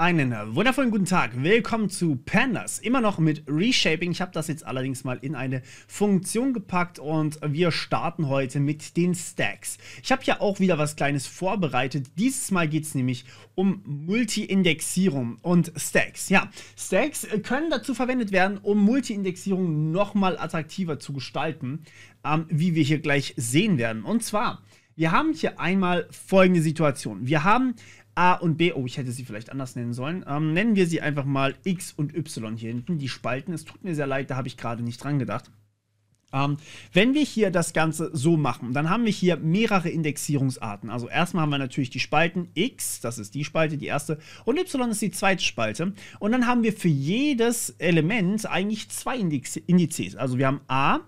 Einen äh, wundervollen guten Tag. Willkommen zu Pandas. Immer noch mit Reshaping. Ich habe das jetzt allerdings mal in eine Funktion gepackt und wir starten heute mit den Stacks. Ich habe ja auch wieder was Kleines vorbereitet. Dieses Mal geht es nämlich um Multi-Indexierung und Stacks. Ja, Stacks äh, können dazu verwendet werden, um Multi-Indexierung nochmal attraktiver zu gestalten, ähm, wie wir hier gleich sehen werden. Und zwar, wir haben hier einmal folgende Situation. Wir haben A und B, oh, ich hätte sie vielleicht anders nennen sollen, ähm, nennen wir sie einfach mal X und Y hier hinten, die Spalten. Es tut mir sehr leid, da habe ich gerade nicht dran gedacht. Ähm, wenn wir hier das Ganze so machen, dann haben wir hier mehrere Indexierungsarten. Also erstmal haben wir natürlich die Spalten x, das ist die Spalte, die erste, und y ist die zweite Spalte. Und dann haben wir für jedes Element eigentlich zwei Indiz Indizes. Also wir haben a,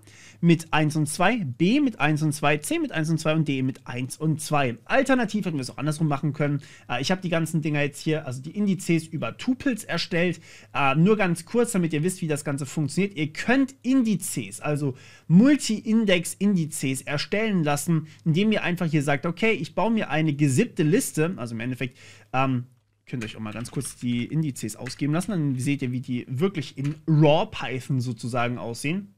mit 1 und 2, B mit 1 und 2, C mit 1 und 2 und D mit 1 und 2. Alternativ hätten wir es auch andersrum machen können. Äh, ich habe die ganzen Dinger jetzt hier, also die Indizes über Tupels erstellt. Äh, nur ganz kurz, damit ihr wisst, wie das Ganze funktioniert. Ihr könnt Indizes, also Multi-Index-Indizes erstellen lassen, indem ihr einfach hier sagt, okay, ich baue mir eine gesippte Liste, also im Endeffekt, ähm, könnt ihr euch auch mal ganz kurz die Indizes ausgeben lassen, dann seht ihr, wie die wirklich in Raw Python sozusagen aussehen.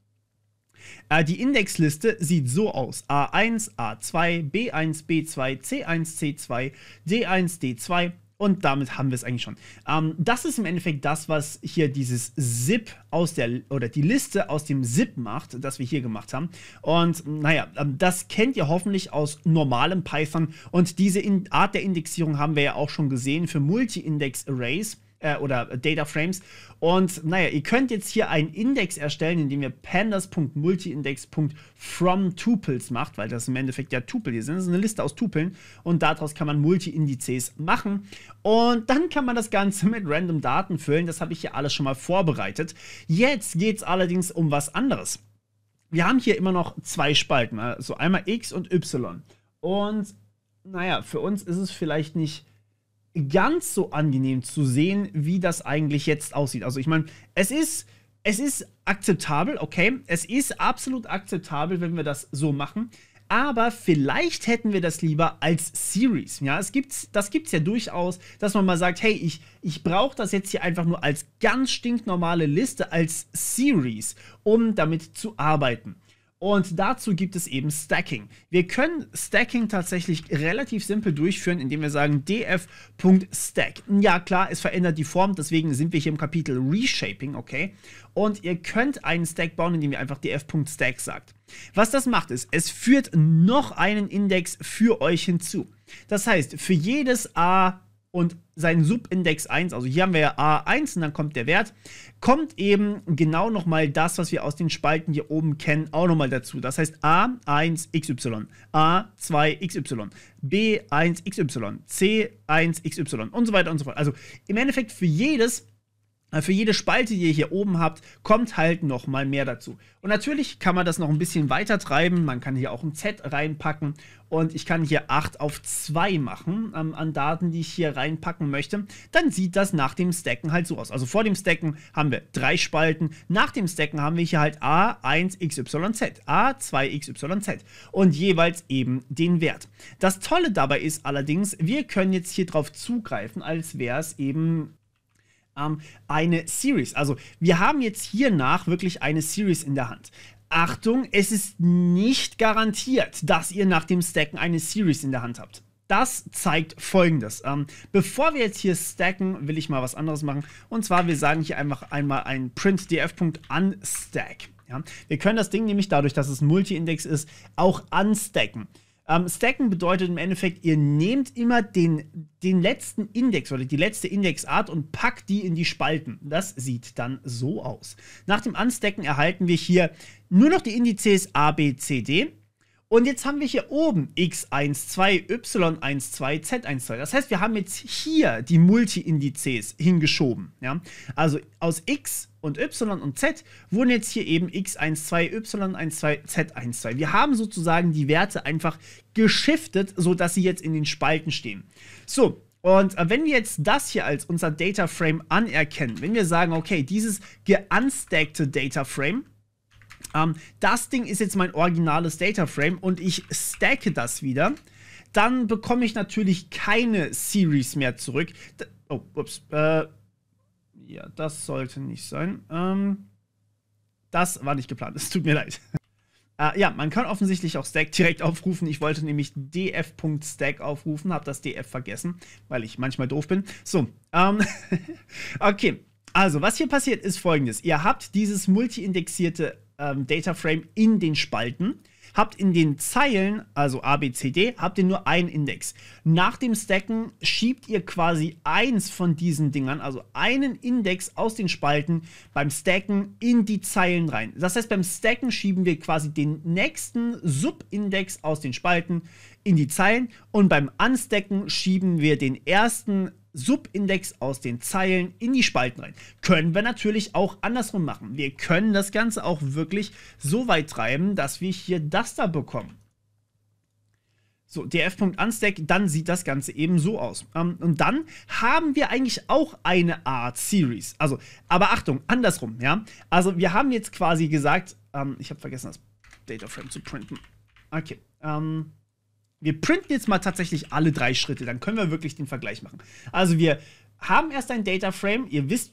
Äh, die Indexliste sieht so aus: A1, A2, B1, B2, C1, C2, D1, D2. Und damit haben wir es eigentlich schon. Ähm, das ist im Endeffekt das, was hier dieses ZIP aus der, oder die Liste aus dem ZIP macht, das wir hier gemacht haben. Und hm, naja, ähm, das kennt ihr hoffentlich aus normalem Python. Und diese Art der Indexierung haben wir ja auch schon gesehen für Multi-Index-Arrays äh, oder Data Frames. Und naja, ihr könnt jetzt hier einen Index erstellen, indem ihr pandas.multiindex.fromTuples macht, weil das im Endeffekt ja Tupel hier sind. Das ist eine Liste aus Tupeln und daraus kann man Multi-Indizes machen. Und dann kann man das Ganze mit random Daten füllen. Das habe ich hier alles schon mal vorbereitet. Jetzt geht es allerdings um was anderes. Wir haben hier immer noch zwei Spalten, also einmal x und y. Und naja, für uns ist es vielleicht nicht ganz so angenehm zu sehen, wie das eigentlich jetzt aussieht. Also ich meine, es ist, es ist akzeptabel, okay? Es ist absolut akzeptabel, wenn wir das so machen. Aber vielleicht hätten wir das lieber als Series. Ja, es gibt's, das gibt es ja durchaus, dass man mal sagt, hey, ich, ich brauche das jetzt hier einfach nur als ganz stinknormale Liste, als Series, um damit zu arbeiten. Und dazu gibt es eben Stacking. Wir können Stacking tatsächlich relativ simpel durchführen, indem wir sagen df.stack. Ja klar, es verändert die Form, deswegen sind wir hier im Kapitel Reshaping, okay? Und ihr könnt einen Stack bauen, indem ihr einfach df.stack sagt. Was das macht ist, es führt noch einen Index für euch hinzu. Das heißt, für jedes A und sein Subindex 1, also hier haben wir ja A1 und dann kommt der Wert, kommt eben genau nochmal das, was wir aus den Spalten hier oben kennen, auch nochmal dazu. Das heißt A1XY, A2XY, B1XY, C1XY und so weiter und so fort. Also im Endeffekt für jedes für jede Spalte, die ihr hier oben habt, kommt halt nochmal mehr dazu. Und natürlich kann man das noch ein bisschen weiter treiben. Man kann hier auch ein Z reinpacken und ich kann hier 8 auf 2 machen ähm, an Daten, die ich hier reinpacken möchte. Dann sieht das nach dem Stacken halt so aus. Also vor dem Stacken haben wir drei Spalten. Nach dem Stacken haben wir hier halt A1XYZ, A2XYZ und jeweils eben den Wert. Das Tolle dabei ist allerdings, wir können jetzt hier drauf zugreifen, als wäre es eben ähm, eine Series. Also wir haben jetzt hiernach wirklich eine Series in der Hand. Achtung, es ist nicht garantiert, dass ihr nach dem Stacken eine Series in der Hand habt. Das zeigt folgendes. Ähm, bevor wir jetzt hier stacken, will ich mal was anderes machen. Und zwar, wir sagen hier einfach einmal ein printdf.unstack. Ja? Wir können das Ding nämlich dadurch, dass es Multi-Index ist, auch unstacken. Ähm, stacken bedeutet im Endeffekt, ihr nehmt immer den, den letzten Index oder die letzte Indexart und packt die in die Spalten. Das sieht dann so aus. Nach dem Unstacken erhalten wir hier nur noch die Indizes A, B, C, D und jetzt haben wir hier oben x12, y12, z12. Das heißt, wir haben jetzt hier die Multi-Indizes hingeschoben. Ja? Also aus x und y und z wurden jetzt hier eben x12, y12, z12. Wir haben sozusagen die Werte einfach geschiftet, sodass sie jetzt in den Spalten stehen. So, und äh, wenn wir jetzt das hier als unser Data Frame anerkennen, wenn wir sagen, okay, dieses geunstackte Data Frame, ähm, das Ding ist jetzt mein originales Data Frame und ich stacke das wieder. Dann bekomme ich natürlich keine Series mehr zurück. D oh, ups. Äh, ja, das sollte nicht sein. Ähm, das war nicht geplant. Es tut mir leid. Äh, ja, man kann offensichtlich auch Stack direkt aufrufen. Ich wollte nämlich df.stack aufrufen, habe das df vergessen, weil ich manchmal doof bin. So, ähm, okay. Also, was hier passiert, ist folgendes. Ihr habt dieses multi-indexierte ähm, Data Frame in den Spalten, habt in den Zeilen, also A, B, C, D, habt ihr nur einen Index. Nach dem Stacken schiebt ihr quasi eins von diesen Dingern, also einen Index aus den Spalten beim Stacken in die Zeilen rein. Das heißt, beim Stacken schieben wir quasi den nächsten Subindex aus den Spalten in die Zeilen und beim Unstacken schieben wir den ersten Subindex aus den Zeilen in die Spalten rein. Können wir natürlich auch andersrum machen. Wir können das Ganze auch wirklich so weit treiben, dass wir hier das da bekommen. So, df.unstack, dann sieht das Ganze eben so aus. Ähm, und dann haben wir eigentlich auch eine Art Series. Also, aber Achtung, andersrum, ja. Also, wir haben jetzt quasi gesagt, ähm, ich habe vergessen, das Dataframe zu printen. Okay, ähm, wir printen jetzt mal tatsächlich alle drei Schritte, dann können wir wirklich den Vergleich machen. Also wir haben erst ein Data Frame, ihr wisst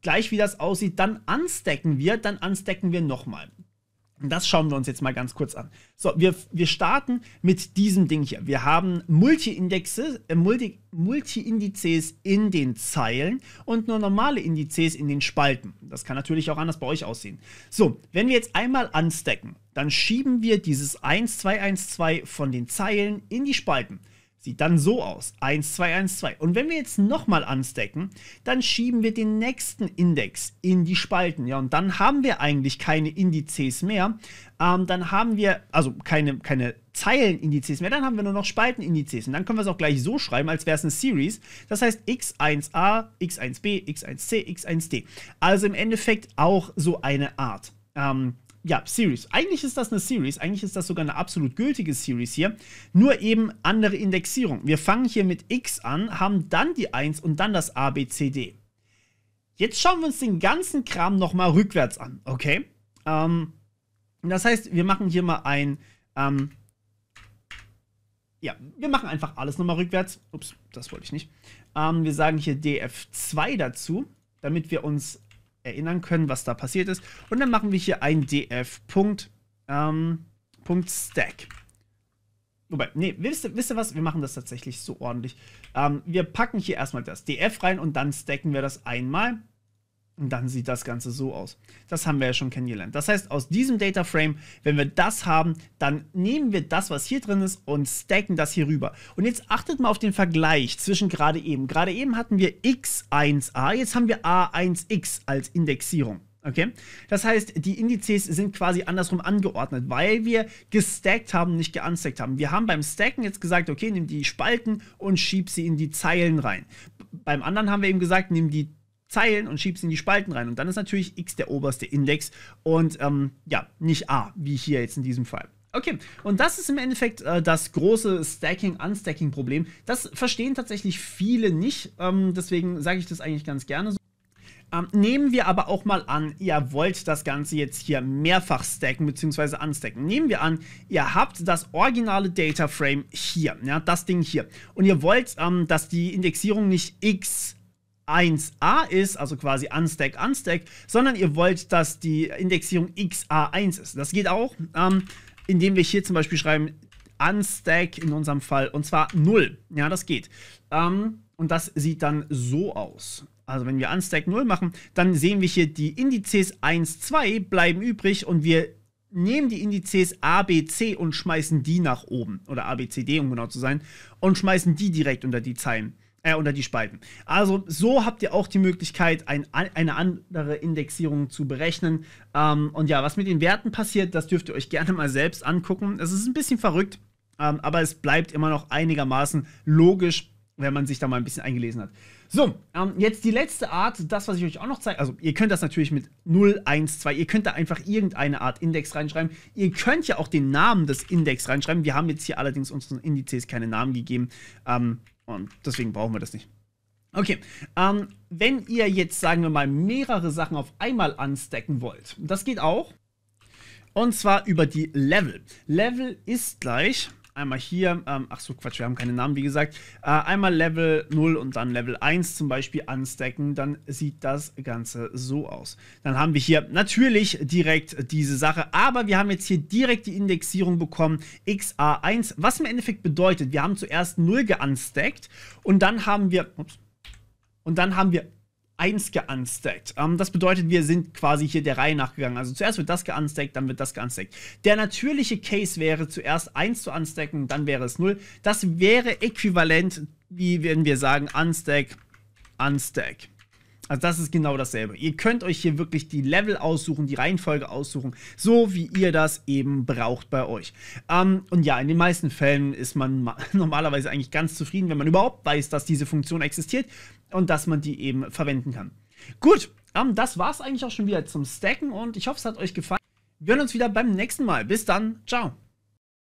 gleich, wie das aussieht, dann unstacken wir, dann unstacken wir nochmal. Das schauen wir uns jetzt mal ganz kurz an. So, wir, wir starten mit diesem Ding hier. Wir haben Multi-Indizes äh, Multi, Multi in den Zeilen und nur normale Indizes in den Spalten. Das kann natürlich auch anders bei euch aussehen. So, wenn wir jetzt einmal anstecken, dann schieben wir dieses 1, 1, 2, 2 von den Zeilen in die Spalten. Sieht dann so aus. 1, 2, 1, 2. Und wenn wir jetzt nochmal anstecken, dann schieben wir den nächsten Index in die Spalten. Ja, und dann haben wir eigentlich keine Indizes mehr. Ähm, dann haben wir, also keine, keine Zeilenindizes mehr, dann haben wir nur noch Spaltenindizes. Und dann können wir es auch gleich so schreiben, als wäre es eine Series. Das heißt x1a, x1b, x1c, x1d. Also im Endeffekt auch so eine Art. Ähm, ja, Series. Eigentlich ist das eine Series, eigentlich ist das sogar eine absolut gültige Series hier, nur eben andere Indexierung. Wir fangen hier mit X an, haben dann die 1 und dann das A, B, C, D. Jetzt schauen wir uns den ganzen Kram nochmal rückwärts an, okay? Ähm, das heißt, wir machen hier mal ein, ähm, ja, wir machen einfach alles nochmal rückwärts. Ups, das wollte ich nicht. Ähm, wir sagen hier DF2 dazu, damit wir uns erinnern können, was da passiert ist. Und dann machen wir hier ein df.stack. ähm, Wobei, nee, wisst, ihr, wisst ihr was? Wir machen das tatsächlich so ordentlich. Ähm, wir packen hier erstmal das df rein und dann stacken wir das einmal. Und dann sieht das Ganze so aus. Das haben wir ja schon kennengelernt. Das heißt, aus diesem Data Frame, wenn wir das haben, dann nehmen wir das, was hier drin ist und stacken das hier rüber. Und jetzt achtet mal auf den Vergleich zwischen gerade eben. Gerade eben hatten wir x1a, jetzt haben wir a1x als Indexierung. Okay? Das heißt, die Indizes sind quasi andersrum angeordnet, weil wir gestackt haben, nicht geunstackt haben. Wir haben beim Stacken jetzt gesagt, okay, nimm die Spalten und schieb sie in die Zeilen rein. Beim anderen haben wir eben gesagt, nimm die Zeilen und schiebst in die Spalten rein. Und dann ist natürlich x der oberste Index und ähm, ja, nicht a, wie hier jetzt in diesem Fall. Okay, und das ist im Endeffekt äh, das große Stacking-Unstacking-Problem. Das verstehen tatsächlich viele nicht, ähm, deswegen sage ich das eigentlich ganz gerne so. Ähm, nehmen wir aber auch mal an, ihr wollt das Ganze jetzt hier mehrfach stacken bzw. unstacken. Nehmen wir an, ihr habt das originale Data Frame hier, ja, das Ding hier. Und ihr wollt, ähm, dass die Indexierung nicht x 1a ist, also quasi unstack, unstack, sondern ihr wollt, dass die Indexierung xa1 ist. Das geht auch, ähm, indem wir hier zum Beispiel schreiben unstack in unserem Fall und zwar 0. Ja, das geht. Ähm, und das sieht dann so aus. Also wenn wir unstack 0 machen, dann sehen wir hier die Indizes 1, 2 bleiben übrig und wir nehmen die Indizes A, B, C und schmeißen die nach oben. Oder A, B, C, D, um genau zu sein. Und schmeißen die direkt unter die Zeilen äh, unter die Spalten. Also so habt ihr auch die Möglichkeit, ein, eine andere Indexierung zu berechnen. Ähm, und ja, was mit den Werten passiert, das dürft ihr euch gerne mal selbst angucken. Es ist ein bisschen verrückt, ähm, aber es bleibt immer noch einigermaßen logisch, wenn man sich da mal ein bisschen eingelesen hat. So, ähm, jetzt die letzte Art, das, was ich euch auch noch zeige. Also, ihr könnt das natürlich mit 0, 1, 2, ihr könnt da einfach irgendeine Art Index reinschreiben. Ihr könnt ja auch den Namen des Index reinschreiben. Wir haben jetzt hier allerdings unseren Indizes keine Namen gegeben. Ähm, und deswegen brauchen wir das nicht. Okay, ähm, wenn ihr jetzt, sagen wir mal, mehrere Sachen auf einmal anstecken wollt, das geht auch. Und zwar über die Level. Level ist gleich einmal hier, ähm, ach so, Quatsch, wir haben keine Namen, wie gesagt, äh, einmal Level 0 und dann Level 1 zum Beispiel anstecken, dann sieht das Ganze so aus. Dann haben wir hier natürlich direkt diese Sache, aber wir haben jetzt hier direkt die Indexierung bekommen, XA1, was im Endeffekt bedeutet, wir haben zuerst 0 geunstackt und dann haben wir, ups, und dann haben wir 1 geunstackt. Ähm, das bedeutet, wir sind quasi hier der Reihe nachgegangen. Also zuerst wird das geunstackt, dann wird das geunstackt. Der natürliche Case wäre zuerst 1 zu unstacken, dann wäre es 0. Das wäre äquivalent, wie wenn wir sagen, unstack, unstack. Also das ist genau dasselbe. Ihr könnt euch hier wirklich die Level aussuchen, die Reihenfolge aussuchen, so wie ihr das eben braucht bei euch. Ähm, und ja, in den meisten Fällen ist man normalerweise eigentlich ganz zufrieden, wenn man überhaupt weiß, dass diese Funktion existiert und dass man die eben verwenden kann. Gut, ähm, das war es eigentlich auch schon wieder zum Stacken und ich hoffe, es hat euch gefallen. Wir hören uns wieder beim nächsten Mal. Bis dann, ciao.